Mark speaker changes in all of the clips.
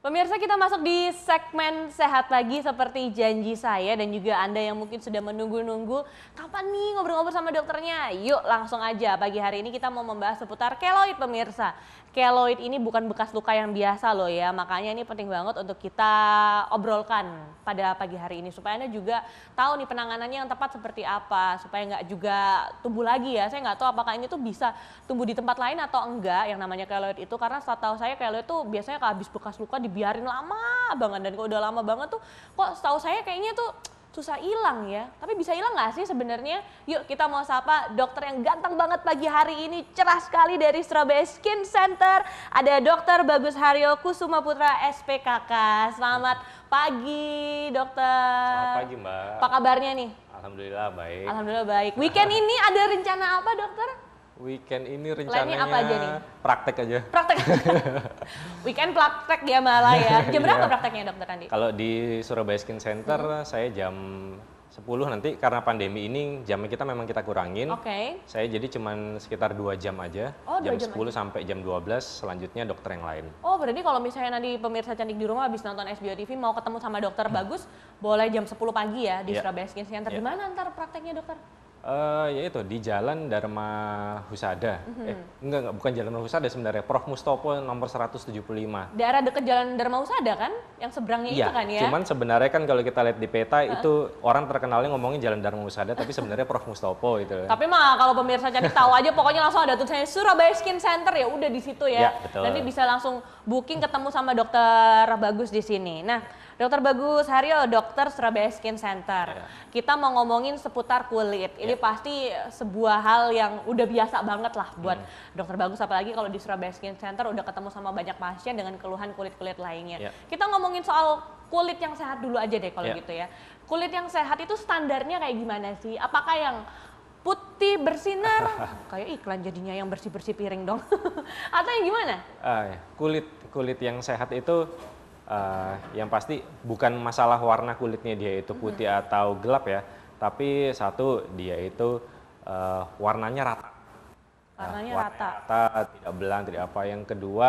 Speaker 1: Pemirsa kita masuk di segmen sehat lagi seperti janji saya dan juga Anda yang mungkin sudah menunggu-nunggu kapan nih ngobrol-ngobrol sama dokternya. Yuk langsung aja pagi hari ini kita mau membahas seputar keloid pemirsa. Keloid ini bukan bekas luka yang biasa loh ya makanya ini penting banget untuk kita obrolkan pada pagi hari ini supaya Anda juga tahu nih penanganannya yang tepat seperti apa supaya nggak juga tumbuh lagi ya. Saya nggak tahu apakah ini tuh bisa tumbuh di tempat lain atau enggak yang namanya keloid itu karena setahu saya keloid itu biasanya habis bekas luka di dibiarin lama banget dan kalau udah lama banget tuh kok setahu saya kayaknya tuh susah hilang ya. Tapi bisa hilang nggak sih sebenarnya? Yuk kita mau sapa dokter yang ganteng banget pagi hari ini, cerah sekali dari Strawberry Skin Center. Ada dokter Bagus Haryo Kusuma Putra SPKK. Selamat pagi dokter. Selamat pagi
Speaker 2: mbak. Apa kabarnya nih? Alhamdulillah baik.
Speaker 1: Alhamdulillah baik. Weekend ini ada rencana apa dokter?
Speaker 2: Weekend ini rencananya apa aja nih? praktek aja. Praktek.
Speaker 1: Weekend praktek ya malah ya. Iya, jam berapa iya. prakteknya dokter Andi? Kalau
Speaker 2: di Surabaya Skin Center hmm. saya jam 10 nanti karena pandemi ini jamnya kita memang kita kurangin. Oke. Okay. Saya jadi cuman sekitar dua jam aja. Oh, jam, jam 10 aja. sampai jam 12 selanjutnya dokter yang lain.
Speaker 1: Oh, berarti kalau misalnya nanti pemirsa cantik di rumah habis nonton SBO TV mau ketemu sama dokter hmm. bagus, boleh jam 10 pagi ya di yeah. Surabaya Skin Center. Yeah. Di mana ntar prakteknya dokter?
Speaker 2: Uh, itu di Jalan Dharma Husada. Eh, mm-hmm. Eh, enggak, enggak, bukan Jalan Dharma Husada sebenarnya. Prof Mustopo nomor 175.
Speaker 1: Daerah dekat Jalan Dharma Husada kan? Yang seberangnya ya, itu kan ya? cuman
Speaker 2: sebenarnya kan kalau kita lihat di peta uh. itu orang terkenalnya ngomongin Jalan Dharma Husada tapi sebenarnya Prof Mustopo itu. Tapi
Speaker 1: mah kalau pemirsa cari tahu aja pokoknya langsung ada tulisannya Surabaya Skin Center ya udah di situ ya. ya Nanti bisa langsung booking ketemu sama dokter Bagus di sini. Nah, Dokter Bagus Haryo, dokter Surabaya Skin Center. Yeah. Kita mau ngomongin seputar kulit. Ini yeah. pasti sebuah hal yang udah biasa banget lah buat mm. dokter Bagus apalagi kalau di Surabaya Skin Center udah ketemu sama banyak pasien dengan keluhan kulit-kulit lainnya. Yeah. Kita ngomongin soal kulit yang sehat dulu aja deh kalau yeah. gitu ya. Kulit yang sehat itu standarnya kayak gimana sih? Apakah yang putih bersinar kayak iklan jadinya yang bersih bersih piring dong atau yang gimana
Speaker 2: uh, ah, iya. kulit kulit yang sehat itu Eh, yang pasti bukan masalah warna kulitnya dia itu putih hmm. atau gelap ya, tapi satu dia itu uh, warnanya rata. Nah,
Speaker 1: warnanya, nah, warnanya rata.
Speaker 2: rata, tidak belang, tidak apa. Yang kedua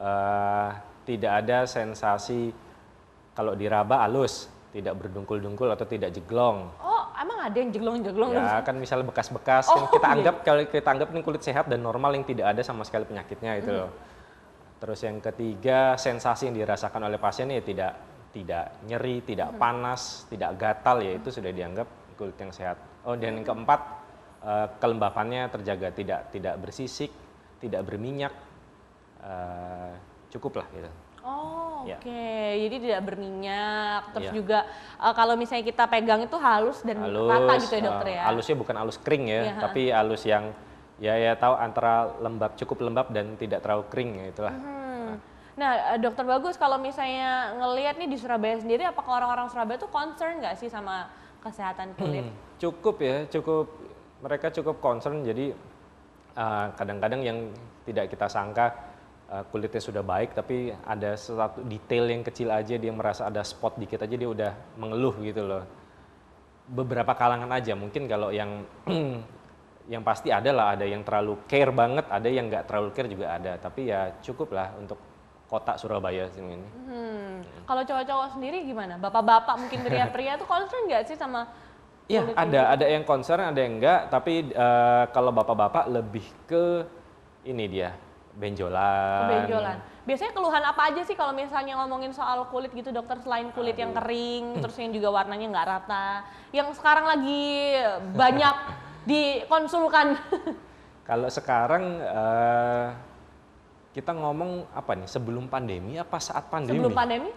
Speaker 2: uh, tidak ada sensasi kalau diraba halus, tidak berdungkul-dungkul atau tidak jeglong.
Speaker 1: Oh, emang ada yang jeglong-jeglong? Ya,
Speaker 2: kan misalnya bekas-bekas oh, yang kita iya. anggap kalau kita anggap ini kulit sehat dan normal yang tidak ada sama sekali penyakitnya itu hmm. loh. Terus yang ketiga, sensasi yang dirasakan oleh pasien ya tidak tidak nyeri, tidak hmm. panas, tidak gatal ya itu sudah dianggap kulit yang sehat. Oh dan yang keempat, eh, kelembapannya terjaga, tidak tidak bersisik, tidak berminyak. Uh, eh, cukuplah gitu.
Speaker 1: Oh, ya. oke. Okay. Jadi tidak berminyak, terus ya. juga uh, kalau misalnya kita pegang itu halus dan halus, rata gitu ya, dokter ya. Halusnya
Speaker 2: bukan halus kering ya, ya tapi halus yang ya ya tahu antara lembab cukup lembab dan tidak terlalu kering ya itulah.
Speaker 1: Hmm. Nah, eh, dokter bagus kalau misalnya ngelihat nih di Surabaya sendiri, apakah orang-orang Surabaya tuh concern nggak sih sama kesehatan hmm, kulit? Hmm,
Speaker 2: cukup ya, cukup mereka cukup concern. Jadi eh, kadang-kadang uh, yang tidak kita sangka uh, kulitnya sudah baik, tapi ada satu detail yang kecil aja dia merasa ada spot dikit aja dia udah mengeluh gitu loh. Beberapa kalangan aja mungkin kalau yang yang pasti ada lah ada yang terlalu care banget ada yang nggak terlalu care juga ada tapi ya cukup lah untuk kota Surabaya sini ini.
Speaker 1: Hmm. Kalau cowok-cowok sendiri gimana? Bapak-bapak mungkin pria-pria tuh concern nggak sih sama
Speaker 2: Iya ada gitu? ada yang concern ada yang enggak tapi uh, kalau bapak-bapak lebih ke ini dia benjolan. Benjolan.
Speaker 1: Biasanya keluhan apa aja sih kalau misalnya ngomongin soal kulit gitu dokter selain kulit Aduh. yang kering terus yang juga warnanya nggak rata yang sekarang lagi banyak dikonsulkan?
Speaker 2: Kalau sekarang uh, kita ngomong apa nih? Sebelum pandemi apa saat pandemi? Sebelum pandemi?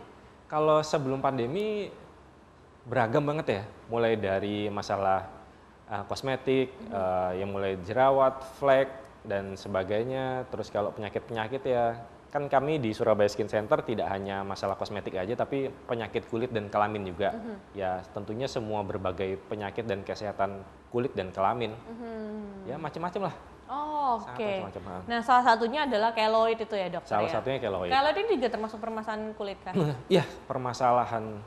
Speaker 2: Kalau sebelum pandemi beragam banget ya, mulai dari masalah uh, kosmetik, -hmm. uh, yang mulai jerawat, flek dan sebagainya. Terus kalau penyakit-penyakit ya kan kami di Surabaya Skin Center tidak hanya masalah kosmetik aja tapi penyakit kulit dan kelamin juga. Mm -hmm. Ya tentunya semua berbagai penyakit dan kesehatan kulit dan kelamin.
Speaker 1: Hmm. Ya macam-macam lah. Oh, oke. Okay. Nah, salah satunya adalah keloid itu ya, dokter. Salah ya? satunya keloid. Keloid ini juga termasuk permasalahan kulit kan?
Speaker 2: Iya, permasalahan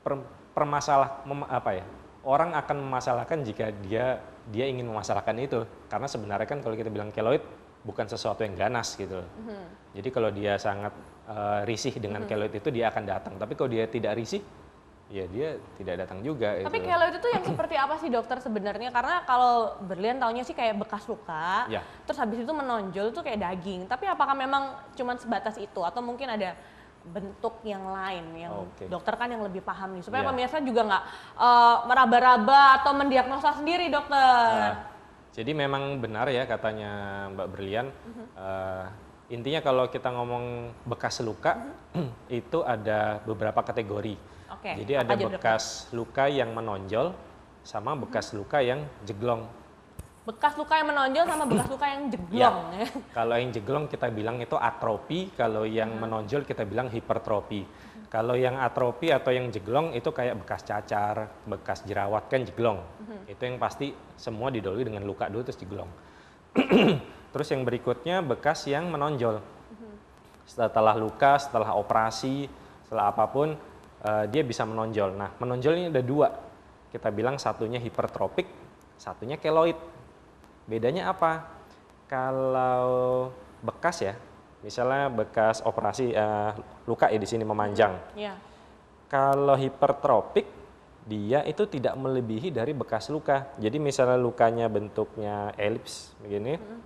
Speaker 2: per, permasalah mem, apa ya? Orang akan memasalahkan jika dia dia ingin memasalahkan itu karena sebenarnya kan kalau kita bilang keloid bukan sesuatu yang ganas gitu. hmm Jadi kalau dia sangat uh, risih dengan hmm keloid itu dia akan datang. Tapi kalau dia tidak risih, ya dia tidak datang juga. Tapi kalau itu
Speaker 1: tuh yang seperti apa sih dokter sebenarnya? Karena kalau berlian taunya sih kayak bekas luka, ya. terus habis itu menonjol tuh kayak daging. Tapi apakah memang cuma sebatas itu atau mungkin ada bentuk yang lain yang okay. dokter kan yang lebih paham nih supaya ya. pemirsa juga nggak uh, meraba-raba atau mendiagnosa sendiri dokter. Uh,
Speaker 2: jadi memang benar ya katanya Mbak Berlian. Uh -huh. uh, intinya kalau kita ngomong bekas luka uh mhm. -huh. itu ada beberapa kategori
Speaker 1: Okay. Jadi Apa ada bekas
Speaker 2: luka yang menonjol sama bekas hmm. luka yang jeglong.
Speaker 1: Bekas luka yang menonjol sama bekas luka yang ya, jeglong. Ya.
Speaker 2: kalau yang jeglong kita bilang itu atropi, kalau yang hmm. menonjol kita bilang hipertropi. Hmm. Kalau yang atropi atau yang jeglong itu kayak bekas cacar, bekas jerawat kan jeglong. Hmm. Itu yang pasti semua didolui dengan luka dulu terus jeglong. terus yang berikutnya bekas yang menonjol. Hmm. Setelah luka, setelah operasi, setelah apapun uh, dia bisa menonjol. Nah, menonjol ini ada dua. Kita bilang satunya hipertropik, satunya keloid. Bedanya apa? Kalau bekas ya, misalnya bekas operasi uh, luka ya di sini memanjang. Yeah. Kalau hipertropik, dia itu tidak melebihi dari bekas luka. Jadi misalnya lukanya bentuknya elips begini, hmm.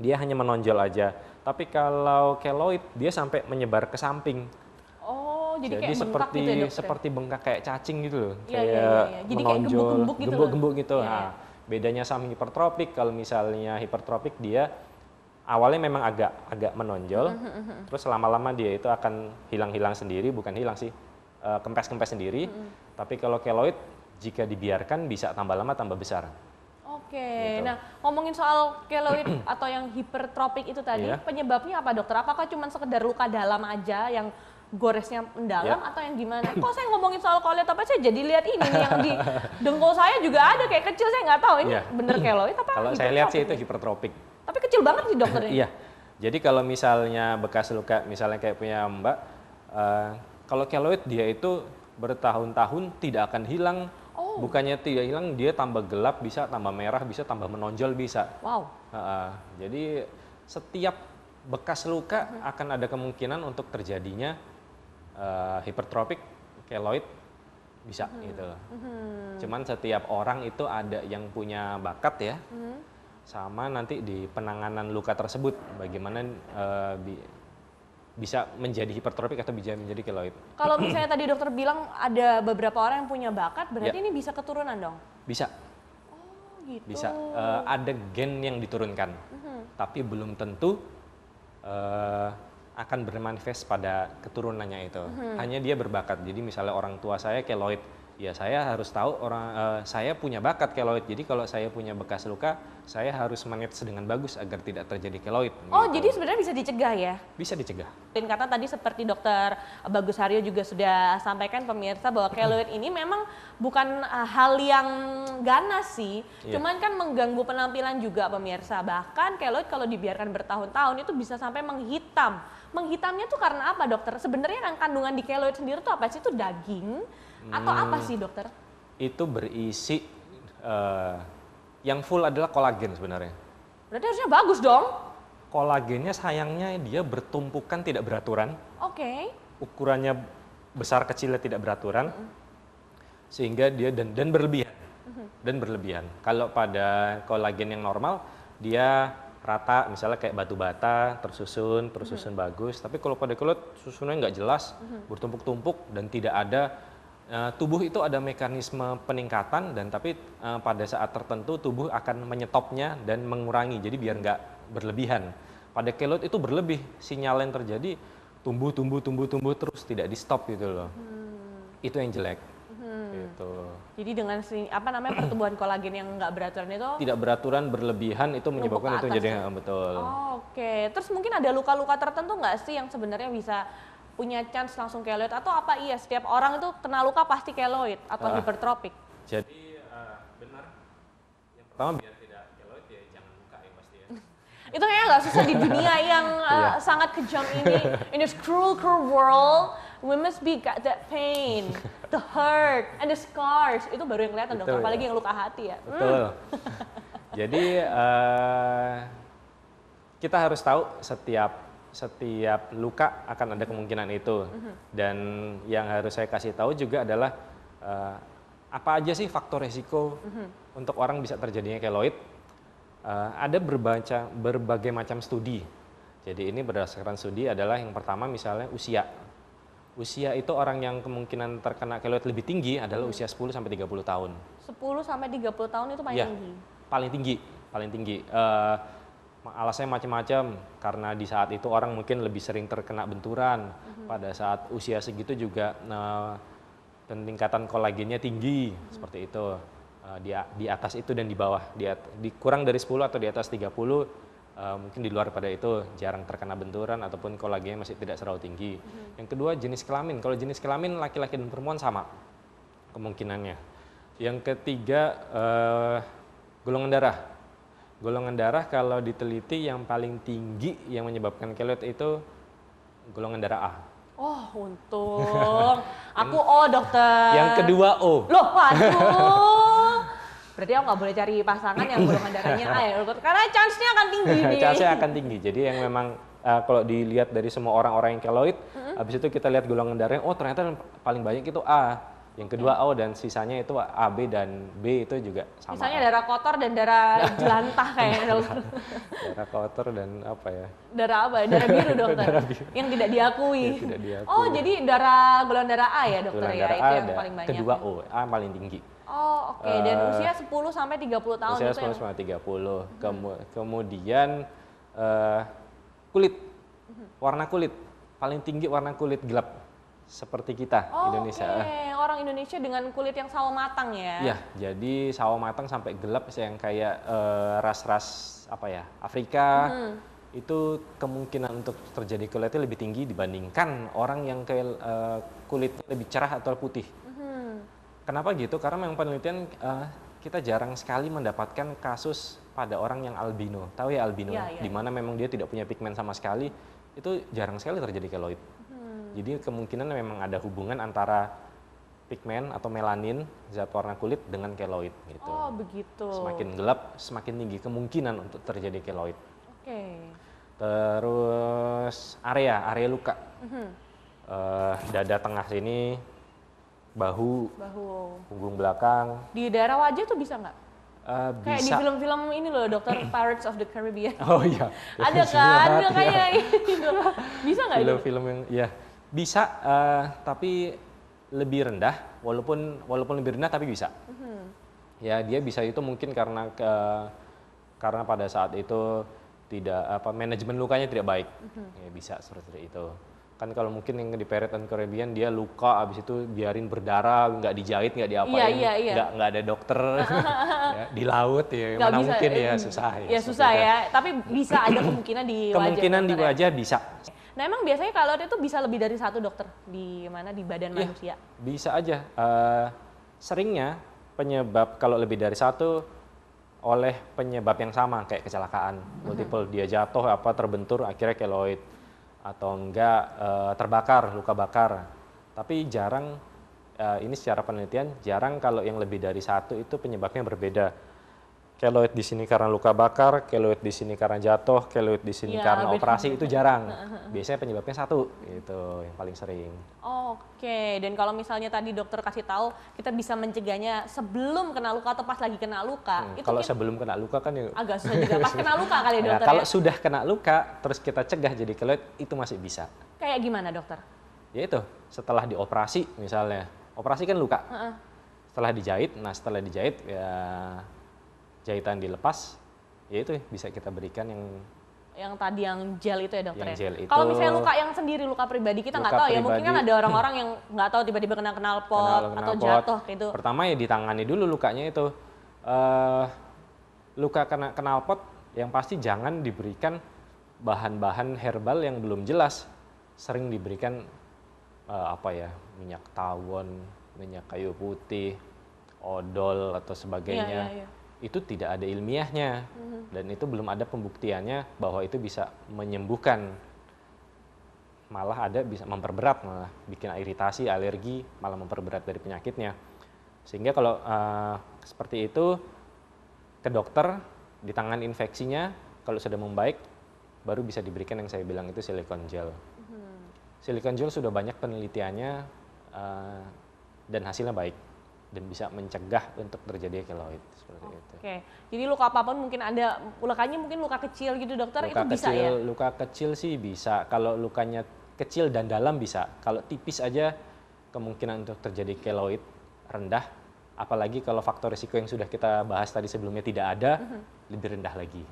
Speaker 2: dia hanya menonjol aja. Tapi kalau keloid, dia sampai menyebar ke samping.
Speaker 1: Oh, jadi, jadi kayak seperti bengkak gitu ya, ya, seperti
Speaker 2: bengkak kayak cacing gitu loh. ya, kayak ya, ya. Jadi menonjol, kayak gembuk-gembuk gitu. Gembuk-gembuk gitu. Iya, nah, iya. bedanya sama hipertropik kalau misalnya hipertropik dia awalnya memang agak agak menonjol, hmm, hmm, hmm. terus lama-lama dia itu akan hilang-hilang sendiri, bukan hilang sih, eh, kempes-kempes sendiri. Tapi kalau keloid jika dibiarkan bisa tambah lama tambah besar.
Speaker 1: Oke, gitu. nah ngomongin soal keloid atau yang hipertropik itu tadi, yeah. penyebabnya apa dokter? Apakah cuma sekedar luka dalam aja yang goresnya mendalam yeah. atau yang gimana? Kok saya ngomongin soal kolet apa saya jadi lihat ini nih yang di dengkul saya juga ada kayak kecil saya nggak tahu ini yeah. bener keloid apa? Kalau saya lihat sih
Speaker 2: itu hipertropik.
Speaker 1: Tapi kecil banget sih dokternya. Iya.
Speaker 2: Jadi kalau misalnya bekas luka misalnya kayak punya Mbak, uh, kalau keloid dia itu bertahun-tahun tidak akan hilang. Oh. Bukannya tidak hilang, dia tambah gelap bisa, tambah merah bisa, tambah menonjol bisa. Wow. Uh, uh, jadi setiap bekas luka mm-hmm. akan ada kemungkinan untuk terjadinya uh, eh, hipertropik keloid bisa hmm. gitu
Speaker 1: Hmm. Cuman
Speaker 2: setiap orang itu ada yang punya bakat ya. Hmm. Sama nanti di penanganan luka tersebut bagaimana uh, bi bisa menjadi hipertropik atau bisa menjadi keloid. Kalau misalnya
Speaker 1: tadi dokter bilang ada beberapa orang yang punya bakat, berarti ya. ini bisa keturunan dong? Bisa. Oh, gitu. Bisa. Uh, ada
Speaker 2: gen yang diturunkan. -huh. Hmm. Tapi belum tentu uh, akan bermanifest pada keturunannya itu. Hmm. Hanya dia berbakat. Jadi misalnya orang tua saya kayak Lloyd ya saya harus tahu orang uh, saya punya bakat keloid. Jadi kalau saya punya bekas luka, saya harus manage dengan bagus agar tidak terjadi keloid. Oh, gitu. jadi
Speaker 1: sebenarnya bisa dicegah ya? Bisa dicegah. Dan kata tadi seperti dokter Bagus Haryo juga sudah sampaikan pemirsa bahwa keloid ini memang bukan eh, hal yang ganas sih, yeah. cuman kan mengganggu penampilan juga pemirsa. Bahkan keloid kalau dibiarkan bertahun-tahun itu bisa sampai menghitam. Menghitamnya tuh karena apa, dokter? Sebenarnya kan kandungan di keloid sendiri tuh apa sih? Itu daging
Speaker 2: atau apa sih dokter? Itu berisi uh, yang full adalah kolagen sebenarnya.
Speaker 1: Berarti harusnya bagus dong.
Speaker 2: Kolagennya sayangnya dia bertumpukan tidak beraturan. Oke. Okay. Ukurannya besar kecilnya tidak beraturan. Mm -hmm. Sehingga dia dan dan berlebihan. Mm -hmm. Dan berlebihan. Kalau pada kolagen yang normal dia rata misalnya kayak batu bata tersusun tersusun mm -hmm. bagus tapi kalau pada kulit susunnya nggak jelas mm -hmm. bertumpuk-tumpuk dan tidak ada Eh, tubuh itu ada mekanisme peningkatan dan tapi uh, pada saat tertentu tubuh akan menyetopnya dan mengurangi jadi biar nggak berlebihan pada keloid itu berlebih sinyal yang terjadi tumbuh tumbuh tumbuh tumbuh terus tidak di stop gitu loh
Speaker 1: hmm. itu yang jelek hmm. gitu jadi dengan apa namanya pertumbuhan kolagen yang nggak beraturan itu
Speaker 2: tidak beraturan berlebihan itu menyebabkan itu jadi yang eh, betul oh,
Speaker 1: oke okay. terus mungkin ada luka-luka tertentu nggak sih yang sebenarnya bisa punya chance langsung keloid atau apa iya setiap orang itu kena luka pasti keloid atau uh, hipertropik.
Speaker 2: Jadi uh, benar. Yang pertama biar tidak keloid ya jangan luka ya pasti ya. itu kayaknya nggak susah di dunia yang uh, eh, yeah. sangat kejam ini.
Speaker 1: In this cruel cruel world, we must be got that pain, the hurt and the scars. Itu baru yang kelihatan dong, apalagi ya. yang luka hati ya. Hmm. Betul.
Speaker 2: Jadi uh, kita harus tahu setiap setiap luka akan ada kemungkinan itu. Mm-hmm. Dan yang harus saya kasih tahu juga adalah uh, apa aja sih faktor resiko mm-hmm. untuk orang bisa terjadinya keloid? Uh, ada berbaca, berbagai macam studi. Jadi ini berdasarkan studi adalah yang pertama misalnya usia. Usia itu orang yang kemungkinan terkena keloid lebih tinggi adalah mm-hmm. usia 10 sampai 30 tahun.
Speaker 1: 10 sampai 30 tahun itu paling ya, tinggi.
Speaker 2: Paling tinggi, paling tinggi. Uh, Alasnya macam-macam karena di saat itu orang mungkin lebih sering terkena benturan. Mm-hmm. Pada saat usia segitu juga nah, eh, peningkatan kolagennya tinggi mm-hmm. seperti itu. Uh, di, di atas itu dan di bawah, di, di kurang dari 10 atau di atas 30 uh, eh, mungkin di luar pada itu jarang terkena benturan ataupun kolagennya masih tidak terlalu tinggi. Mm-hmm. Yang kedua jenis kelamin. Kalau jenis kelamin laki-laki dan perempuan sama kemungkinannya. Yang ketiga uh, golongan darah Golongan darah kalau diteliti yang paling tinggi yang menyebabkan keloid itu golongan darah A.
Speaker 1: Oh, untung. Aku O, dokter. Yang kedua O. Loh, waduh. Berarti aku nggak boleh cari pasangan yang golongan darahnya A ya, dokter. Karena chance-nya akan tinggi nih. chance-nya akan
Speaker 2: tinggi. Jadi yang memang uh, kalau dilihat dari semua orang-orang yang keloid, mm -hmm. habis itu kita lihat golongan darahnya, oh ternyata paling banyak itu A yang kedua hmm. O dan sisanya itu A, B dan B itu juga sama. Misalnya
Speaker 1: darah kotor dan darah jelantah kayaknya. Gitu. darah,
Speaker 2: darah kotor dan apa ya?
Speaker 1: Darah apa? Darah biru dokter. Yang tidak diakui. tidak
Speaker 2: diakui. Oh, jadi
Speaker 1: darah golongan darah A ya dokter ya? Darah itu A yang da, paling banyak. Kedua
Speaker 2: O, A paling tinggi.
Speaker 1: Oh, oke. Dan eh, usia 10 sampai 30 tahun usia 10 sampai
Speaker 2: 30. Yang... Hmm. Kemudian uh, kulit. Hmm. Warna kulit. Paling tinggi warna kulit gelap seperti kita oh, Indonesia. okay.
Speaker 1: orang Indonesia dengan kulit yang sawo matang ya. Iya,
Speaker 2: jadi sawo matang sampai gelap yang kayak eh, ras-ras uh, apa ya Afrika hmm. itu kemungkinan untuk terjadi kulitnya lebih tinggi dibandingkan orang yang kayak uh, eh, kulitnya lebih cerah atau putih. Hmm. Kenapa gitu? Karena memang penelitian uh, kita jarang sekali mendapatkan kasus pada orang yang albino. Tahu ya albino? Ya, ya. Dimana memang dia tidak punya pigmen sama sekali itu jarang sekali terjadi keloid. Jadi kemungkinan memang ada hubungan antara pigmen atau melanin zat warna kulit dengan keloid
Speaker 1: gitu. Oh, begitu. Semakin
Speaker 2: gelap, semakin tinggi kemungkinan untuk terjadi keloid. Oke. Okay. Terus area, area luka. Uh -huh. Uh, dada tengah sini, bahu, bahu, punggung belakang.
Speaker 1: Di daerah wajah tuh bisa nggak?
Speaker 2: Uh, kayak di
Speaker 1: film-film ini loh dokter Pirates of the Caribbean oh iya ada kan, kan iya. kayak itu bisa nggak
Speaker 2: film-film yang ya bisa, uh, tapi lebih rendah. Walaupun walaupun lebih rendah, tapi bisa. Mm -hmm. Ya dia bisa itu mungkin karena ke, karena pada saat itu tidak apa manajemen lukanya tidak baik. Mm -hmm. Ya bisa seperti itu. Kan kalau mungkin yang di Peret Caribbean dia luka abis itu biarin berdarah, nggak dijahit, nggak iya, diapain, yeah, yeah, yeah. nggak nggak ada dokter ya, di laut ya gak mana bisa, mungkin ya iya. susah ya. Ya susah
Speaker 1: ya, tapi bisa ada kemungkinan di wajah. Kemungkinan di ya. wajah bisa. Nah emang biasanya kalau itu bisa lebih dari satu dokter di mana di badan ya, manusia?
Speaker 2: Bisa aja. Uh, seringnya penyebab kalau lebih dari satu oleh penyebab yang sama kayak kecelakaan multiple dia jatuh apa terbentur akhirnya keloid atau enggak uh, terbakar luka bakar tapi jarang uh, ini secara penelitian jarang kalau yang lebih dari satu itu penyebabnya berbeda keloid di sini karena luka bakar, keloid di sini karena jatuh, keloid di sini ya, karena operasi itu jarang. Biasanya penyebabnya satu itu yang paling sering.
Speaker 1: Oke, dan kalau misalnya tadi dokter kasih tahu kita bisa mencegahnya sebelum kena luka atau pas lagi kena luka. Hmm, itu kalau
Speaker 2: sebelum kena luka kan ya agak susah juga pas kena luka kali ya, nah, dokter. Ya? kalau ya? sudah kena luka terus kita cegah jadi keloid itu masih bisa.
Speaker 1: Kayak gimana dokter?
Speaker 2: Ya itu, setelah dioperasi misalnya. Operasi kan luka. Uh -uh. Setelah dijahit, nah setelah dijahit ya jahitan dilepas, ya itu bisa kita berikan yang
Speaker 1: yang tadi yang gel itu ya dokter yang ya? Gel itu, Kalau misalnya luka yang sendiri luka pribadi kita nggak tahu pribadi, ya mungkin kan ada orang-orang yang nggak tahu tiba-tiba kena kenal pot kenal, atau pot. jatuh gitu.
Speaker 2: Pertama ya ditangani dulu lukanya itu. Uh, luka kena kenal pot yang pasti jangan diberikan bahan-bahan herbal yang belum jelas. Sering diberikan uh, apa ya minyak tawon, minyak kayu putih, odol atau iya, sebagainya. Ya, ya, ya itu tidak ada ilmiahnya mm-hmm. dan itu belum ada pembuktiannya bahwa itu bisa menyembuhkan malah ada bisa memperberat malah bikin iritasi alergi malah memperberat dari penyakitnya sehingga kalau uh, seperti itu ke dokter di tangan infeksinya kalau sudah membaik baru bisa diberikan yang saya bilang itu silikon gel mm-hmm. silikon gel sudah banyak penelitiannya uh, dan hasilnya baik dan bisa mencegah untuk terjadi keloid seperti okay. itu.
Speaker 1: Oke, jadi luka apapun mungkin ada lukanya mungkin luka kecil gitu dokter luka itu kecil, bisa ya?
Speaker 2: Luka kecil sih bisa. Kalau lukanya kecil dan dalam bisa. Kalau tipis aja kemungkinan untuk terjadi keloid rendah. Apalagi kalau faktor risiko yang sudah kita bahas tadi sebelumnya tidak ada, mm -hmm. lebih rendah lagi.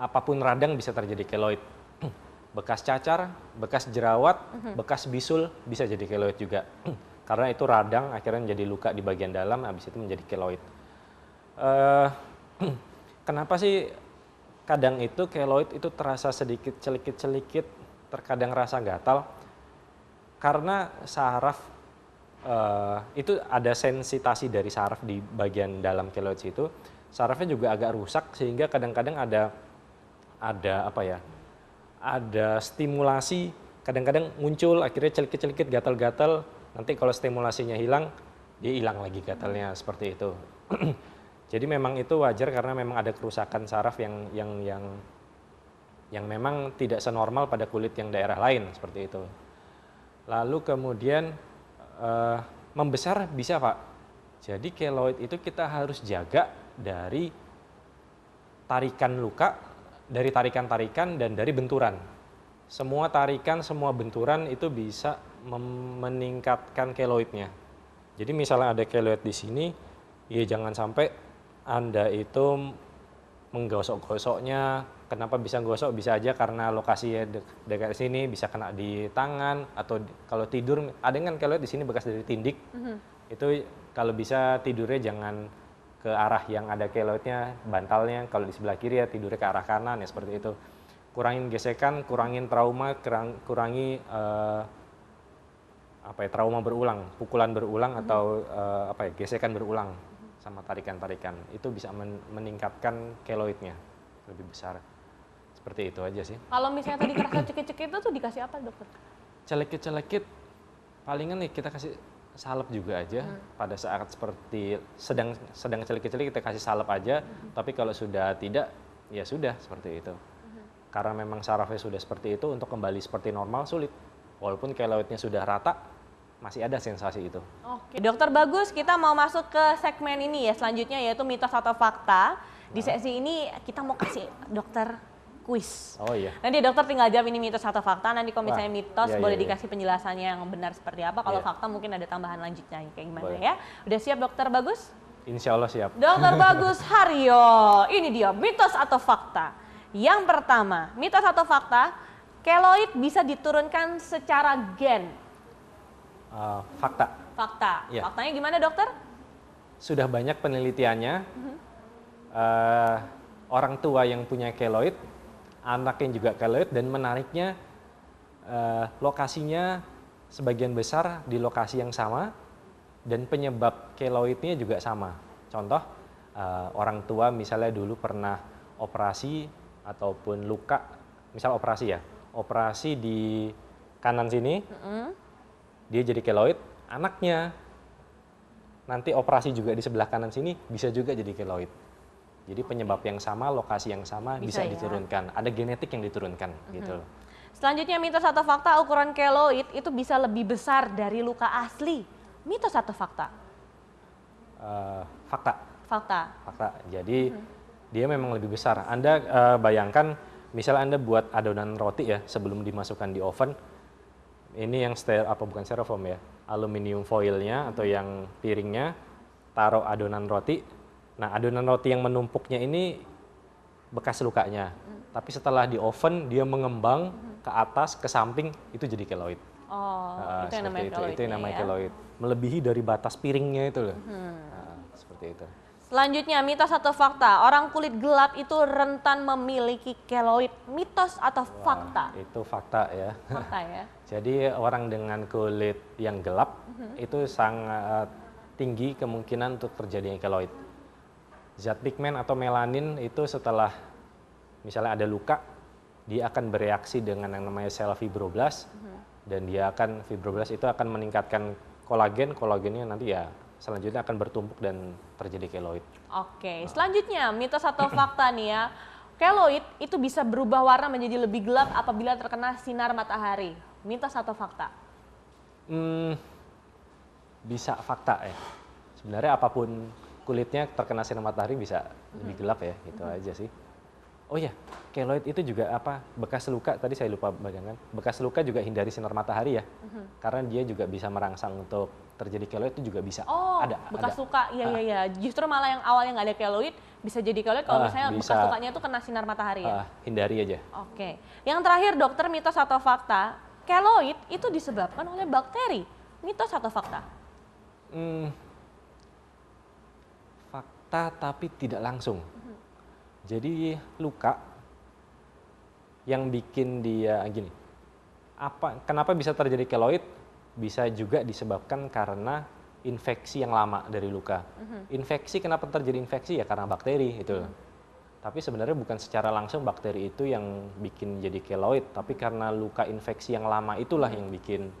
Speaker 2: Apapun radang bisa terjadi keloid. bekas cacar, bekas jerawat, mhm. bekas bisul bisa jadi keloid juga. karena itu radang akhirnya menjadi luka di bagian dalam habis itu menjadi keloid. Uh, kenapa sih kadang itu keloid itu terasa sedikit celikit-celikit, terkadang rasa gatal? Karena saraf uh, itu ada sensitasi dari saraf di bagian dalam keloid itu, sarafnya juga agak rusak sehingga kadang-kadang ada ada apa ya? Ada stimulasi kadang-kadang muncul akhirnya celikit-celikit gatal-gatal Nanti kalau stimulasinya hilang, dia hilang lagi gatalnya seperti itu. Jadi memang itu wajar karena memang ada kerusakan saraf yang yang yang yang memang tidak senormal pada kulit yang daerah lain seperti itu. Lalu kemudian uh, membesar bisa pak. Jadi keloid itu kita harus jaga dari tarikan luka, dari tarikan-tarikan dan dari benturan. Semua tarikan, semua benturan itu bisa meningkatkan keloidnya. Jadi misalnya ada keloid di sini, ya jangan sampai Anda itu menggosok-gosoknya. Kenapa bisa gosok? Bisa aja karena lokasinya de dekat sini, bisa kena di tangan atau di, kalau tidur ada kan keloid di sini bekas dari tindik. Mm -hmm. Itu kalau bisa tidurnya jangan ke arah yang ada keloidnya, bantalnya. Kalau di sebelah kiri ya tidurnya ke arah kanan ya seperti itu. Kurangin gesekan, kurangin trauma, kurangi uh, apa ya trauma berulang, pukulan berulang mm-hmm. atau uh, apa ya gesekan berulang mm-hmm. sama tarikan-tarikan itu bisa men meningkatkan keloidnya lebih besar. Seperti itu aja sih.
Speaker 1: Kalau misalnya tadi kerasa cekik-cekik itu tuh dikasih apa dokter?
Speaker 2: Celekit-celekit palingan nih kita kasih salep juga aja hmm. pada saat seperti sedang sedang celekit-celekit kita kasih salep aja. Hmm. Tapi kalau sudah tidak ya sudah seperti itu. Hmm. Karena memang sarafnya sudah seperti itu untuk kembali seperti normal sulit. Walaupun keloidnya sudah rata, masih ada sensasi itu.
Speaker 1: Oke, Dokter Bagus, kita mau masuk ke segmen ini ya selanjutnya yaitu mitos atau fakta. Di nah. sesi ini kita mau kasih dokter kuis. Oh iya. Nanti dokter tinggal jawab ini mitos atau fakta. Nanti kalau misalnya Wah, mitos iya, iya, boleh iya. dikasih penjelasannya yang benar seperti apa. Kalau iya. fakta mungkin ada tambahan lanjutnya kayak gimana boleh. ya. Udah siap dokter Bagus?
Speaker 2: Insya Allah siap. Dokter Bagus
Speaker 1: Haryo, ini dia mitos atau fakta. Yang pertama, mitos atau fakta, keloid bisa diturunkan secara gen
Speaker 2: uh, fakta.
Speaker 1: Fakta. Ya. Faktanya gimana dokter?
Speaker 2: Sudah banyak penelitiannya. Uh, orang tua yang punya keloid, anak yang juga keloid dan menariknya uh, lokasinya sebagian besar di lokasi yang sama dan penyebab keloidnya juga sama. Contoh uh, orang tua misalnya dulu pernah operasi ataupun luka, misal operasi ya, operasi di kanan sini.
Speaker 1: Mm-hmm
Speaker 2: dia jadi keloid, anaknya nanti operasi juga di sebelah kanan sini bisa juga jadi keloid. Jadi penyebab yang sama, lokasi yang sama bisa, bisa ya. diturunkan. Ada genetik yang diturunkan mm -hmm. gitu
Speaker 1: Selanjutnya mitos atau fakta ukuran keloid itu bisa lebih besar dari luka asli. Mitos atau fakta?
Speaker 2: Uh, fakta. Fakta. Fakta. Jadi mm -hmm. dia memang lebih besar. Anda uh, bayangkan misal Anda buat adonan roti ya sebelum dimasukkan di oven, ini yang ster apa bukan styrofoam ya aluminium foilnya atau hmm. yang piringnya taruh adonan roti nah adonan roti yang menumpuknya ini bekas lukanya hmm. tapi setelah di oven dia mengembang hmm. ke atas ke samping itu jadi keloid
Speaker 1: oh nah, itu, yang namanya itu, itu yang namanya ya? keloid
Speaker 2: melebihi dari batas piringnya itu loh hmm. nah, seperti itu
Speaker 1: Selanjutnya, mitos atau fakta? Orang kulit gelap itu rentan memiliki keloid. Mitos atau Wah, fakta?
Speaker 2: Itu fakta ya. Fakta ya. Jadi orang dengan kulit yang gelap mm-hmm. itu sangat tinggi kemungkinan untuk terjadinya keloid. Zat pigmen atau melanin itu setelah misalnya ada luka, dia akan bereaksi dengan yang namanya sel fibroblast mm-hmm. dan dia akan fibroblast itu akan meningkatkan kolagen, kolagennya nanti ya selanjutnya akan bertumpuk dan terjadi
Speaker 1: keloid. Oke, nah. selanjutnya mitos atau fakta nih ya. Keloid itu bisa berubah warna menjadi lebih gelap apabila terkena sinar matahari. Mitos atau fakta?
Speaker 2: Hmm, bisa fakta ya. Sebenarnya apapun kulitnya terkena sinar matahari bisa hmm. lebih gelap ya, gitu hmm. aja sih. Oh ya, keloid itu juga apa? Bekas luka tadi saya lupa bayangkan. Bekas luka juga hindari sinar matahari ya, hmm. karena dia juga bisa merangsang untuk terjadi keloid itu juga bisa. Oh, ada bekas ada.
Speaker 1: luka, iya iya ah. iya. Justru malah yang awalnya nggak ada keloid bisa jadi keloid kalau ah, misalnya bisa. bekas lukanya itu kena sinar matahari ya. Ah, hindari aja. Oke, okay. yang terakhir dokter mitos atau fakta keloid itu disebabkan oleh bakteri. Mitos atau fakta?
Speaker 2: Hmm, fakta tapi tidak langsung. Mm-hmm. Jadi luka yang bikin dia gini. Apa kenapa bisa terjadi keloid? Bisa juga disebabkan karena infeksi yang lama dari luka. Mm-hmm. Infeksi kenapa terjadi infeksi ya karena bakteri itu. Hmm tapi sebenarnya bukan secara langsung bakteri itu yang bikin jadi keloid, tapi karena luka infeksi yang lama itulah yang bikin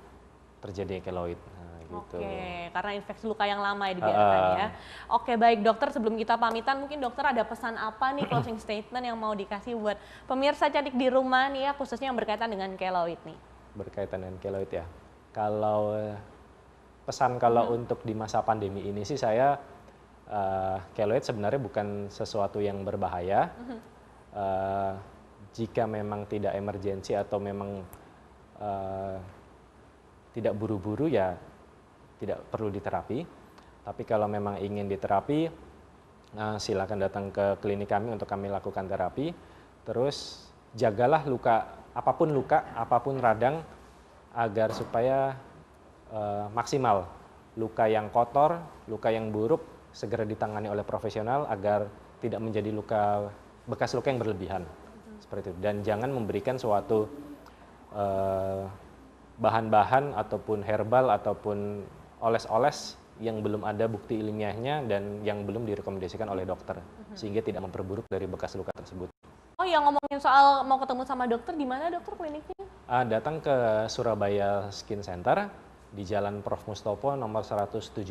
Speaker 2: terjadi keloid. Nah, gitu. Oke,
Speaker 1: karena infeksi luka yang lama ya dibiarkan uh, ya. Oke, baik dokter sebelum kita pamitan mungkin dokter ada pesan apa nih closing statement yang mau dikasih buat pemirsa cantik di rumah nih ya khususnya yang berkaitan dengan keloid nih.
Speaker 2: Berkaitan dengan keloid ya. Kalau eh, pesan kalau hmm. untuk di masa pandemi ini sih saya uh, keloid sebenarnya bukan sesuatu yang berbahaya. Uh, jika memang tidak emergensi atau memang uh, tidak buru-buru ya tidak perlu diterapi. Tapi kalau memang ingin diterapi, uh, silakan datang ke klinik kami untuk kami lakukan terapi. Terus jagalah luka, apapun luka, apapun radang, agar supaya uh, maksimal. Luka yang kotor, luka yang buruk, segera ditangani oleh profesional agar tidak menjadi luka bekas luka yang berlebihan seperti itu dan jangan memberikan suatu eh, bahan-bahan uh, ataupun herbal ataupun oles-oles yang belum ada bukti ilmiahnya dan yang belum direkomendasikan oleh dokter mhm. sehingga tidak memperburuk dari bekas luka tersebut.
Speaker 1: Oh, yang ngomongin soal mau ketemu sama dokter di mana dokter kliniknya?
Speaker 2: Uh, datang ke Surabaya Skin Center di Jalan Prof Mustopo nomor 175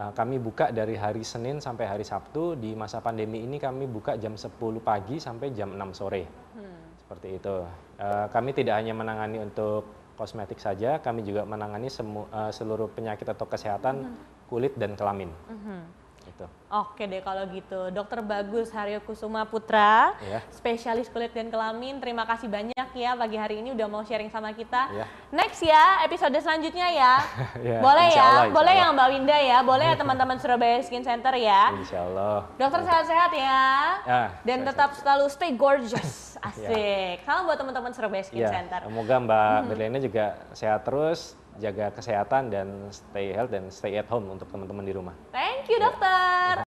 Speaker 2: Eh, kami buka dari hari Senin sampai hari Sabtu. Di masa pandemi ini kami buka jam 10 pagi sampai jam 6 sore. Hmm. Seperti itu. Eh, kami tidak hanya menangani untuk kosmetik saja, kami juga menangani semu, eh, seluruh penyakit atau kesehatan hmm. kulit dan kelamin.
Speaker 1: Hmm gitu. Oke deh kalau gitu. Dokter Bagus Haryo Kusuma Putra, yeah. spesialis kulit dan kelamin. Terima kasih banyak ya pagi hari ini udah mau sharing sama kita. Yeah. Next ya episode selanjutnya ya. yeah, boleh ya, boleh yang Mbak Winda ya, boleh ya iya. teman-teman Surabaya Skin Center ya. Insya Allah. Dokter iya. sehat-sehat ya. Yeah, dan sehat, tetap selalu stay gorgeous. Iya. Asik. yeah. Salam buat teman-teman Surabaya Skin yeah. Center.
Speaker 2: Semoga Mbak hmm. Berlina juga sehat terus jaga kesehatan dan stay health dan stay at home untuk teman-teman di rumah.
Speaker 1: Thank you dokter.